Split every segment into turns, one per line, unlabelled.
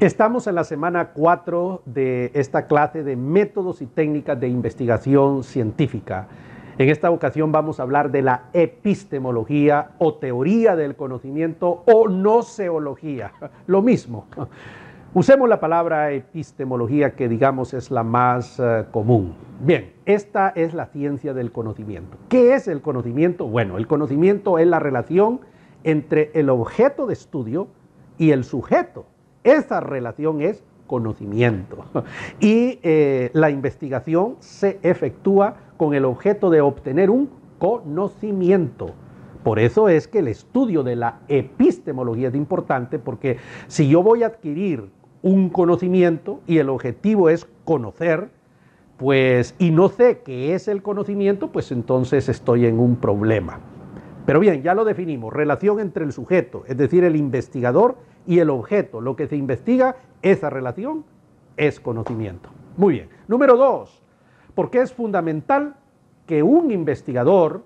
Estamos en la semana 4 de esta clase de métodos y técnicas de investigación científica. En esta ocasión vamos a hablar de la epistemología o teoría del conocimiento o noceología, lo mismo. Usemos la palabra epistemología que digamos es la más eh, común. Bien, esta es la ciencia del conocimiento. ¿Qué es el conocimiento? Bueno, el conocimiento es la relación entre el objeto de estudio y el sujeto esa relación es conocimiento. Y eh, la investigación se efectúa con el objeto de obtener un conocimiento. Por eso es que el estudio de la epistemología es importante porque si yo voy a adquirir un conocimiento y el objetivo es conocer, pues y no sé qué es el conocimiento, pues entonces estoy en un problema. Pero bien, ya lo definimos, relación entre el sujeto, es decir, el investigador y el objeto. Lo que se investiga, esa relación, es conocimiento. Muy bien. Número dos, porque es fundamental que un investigador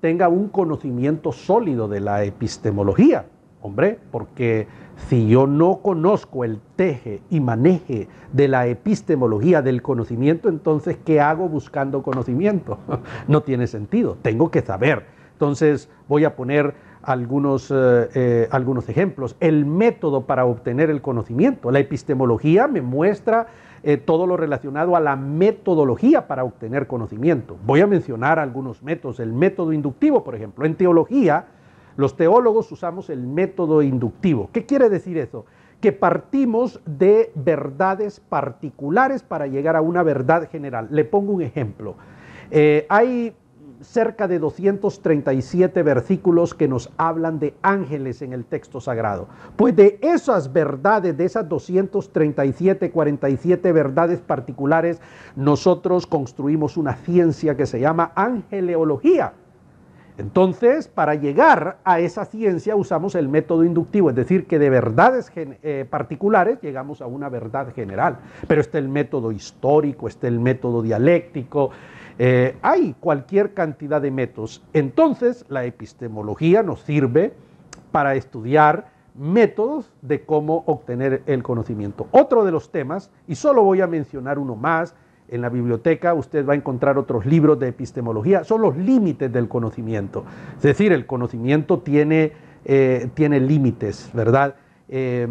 tenga un conocimiento sólido de la epistemología. Hombre, porque si yo no conozco el teje y maneje de la epistemología del conocimiento, entonces, ¿qué hago buscando conocimiento? No tiene sentido, tengo que saber. Entonces, voy a poner algunos, eh, eh, algunos ejemplos. El método para obtener el conocimiento. La epistemología me muestra eh, todo lo relacionado a la metodología para obtener conocimiento. Voy a mencionar algunos métodos. El método inductivo, por ejemplo. En teología, los teólogos usamos el método inductivo. ¿Qué quiere decir eso? Que partimos de verdades particulares para llegar a una verdad general. Le pongo un ejemplo. hay cerca de 237 versículos que nos hablan de ángeles en el texto sagrado. Pues de esas verdades, de esas 237, 47 verdades particulares, nosotros construimos una ciencia que se llama angeleología. Entonces, para llegar a esa ciencia usamos el método inductivo, es decir, que de verdades eh, particulares llegamos a una verdad general. Pero está el método histórico, está el método dialéctico, eh, hay cualquier cantidad de métodos. Entonces, la epistemología nos sirve para estudiar métodos de cómo obtener el conocimiento. Otro de los temas, y solo voy a mencionar uno más, en la biblioteca usted va a encontrar otros libros de epistemología, son los límites del conocimiento. Es decir, el conocimiento tiene, eh, límites, ¿verdad? Eh,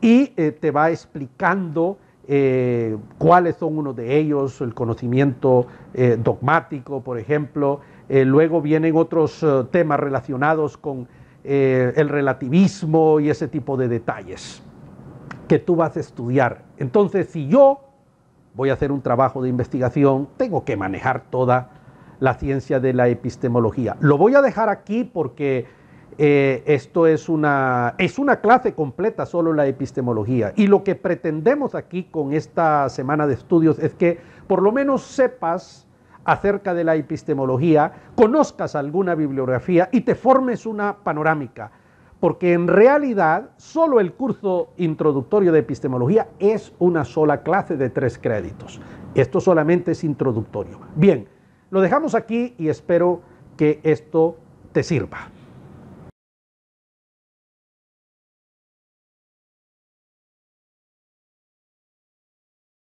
y te va explicando eh, cuáles son uno de ellos, el conocimiento eh, dogmático, por ejemplo. Eh, luego vienen otros temas relacionados con el relativismo y ese tipo de detalles que tú vas a estudiar. Entonces, si yo voy a hacer un trabajo de investigación, tengo que manejar toda la ciencia de la epistemología. Lo voy a dejar aquí porque eh, esto es una, es una clase completa, solo la epistemología. Y lo que pretendemos aquí con esta semana de estudios es que por lo menos sepas acerca de la epistemología, conozcas alguna bibliografía y te formes una panorámica. Porque en realidad solo el curso introductorio de epistemología es una sola clase de tres créditos. Esto solamente es introductorio. Bien, lo dejamos aquí y espero que esto te sirva.